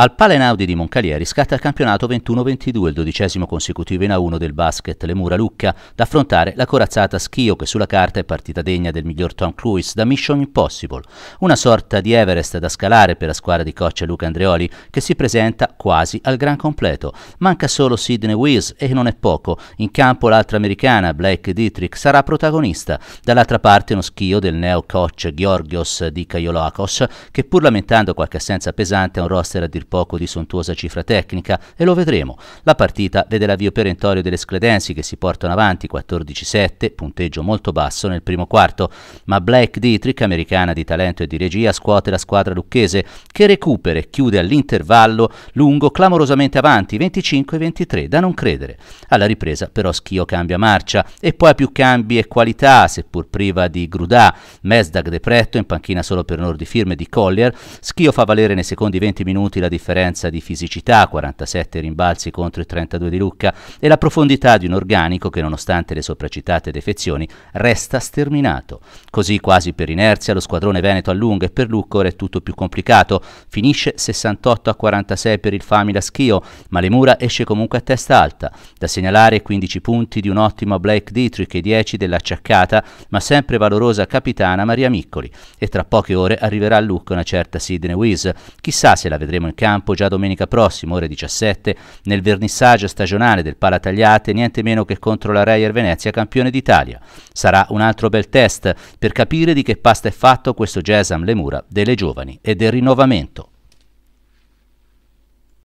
Al Palenaudi di Moncalieri scatta il campionato 21-22, il dodicesimo consecutivo in A1 del basket Le Mura Lucca, da affrontare la corazzata Schio che sulla carta è partita degna del miglior Tom Cruise da Mission Impossible, una sorta di Everest da scalare per la squadra di coach Luca Andreoli che si presenta quasi al gran completo. Manca solo Sidney Wills e non è poco, in campo l'altra americana Blake Dietrich sarà protagonista, dall'altra parte uno Schio del neo coach Georgios Dikaiolakos che pur lamentando qualche assenza pesante ha un roster a dir poco di sontuosa cifra tecnica e lo vedremo. La partita vede l'avvio perentorio delle scledensi che si portano avanti 14-7, punteggio molto basso nel primo quarto, ma Blake Dietrich, americana di talento e di regia, scuote la squadra lucchese che recupera e chiude all'intervallo lungo clamorosamente avanti 25-23, da non credere. Alla ripresa però Schio cambia marcia e poi più cambi e qualità, seppur priva di Grudà, Mesdag De Pretto in panchina solo per onor di firme di Collier, Schio fa valere nei secondi 20 minuti la differenza differenza di fisicità, 47 rimbalzi contro i 32 di Lucca, e la profondità di un organico che nonostante le sopracitate defezioni resta sterminato. Così quasi per inerzia lo squadrone Veneto allunga e per Lucca ora è tutto più complicato, finisce 68 a 46 per il Famila Schio, ma le mura esce comunque a testa alta. Da segnalare 15 punti di un ottimo Blake Dietrich e 10 dell'acciaccata ma sempre valorosa capitana Maria Miccoli e tra poche ore arriverà a Lucca una certa Sidney Wiz. Chissà se la vedremo in campo campo già domenica prossima, ore 17, nel vernissaggio stagionale del Pala Tagliate, niente meno che contro la Reier Venezia, campione d'Italia. Sarà un altro bel test per capire di che pasta è fatto questo Gesam Lemura delle giovani e del rinnovamento.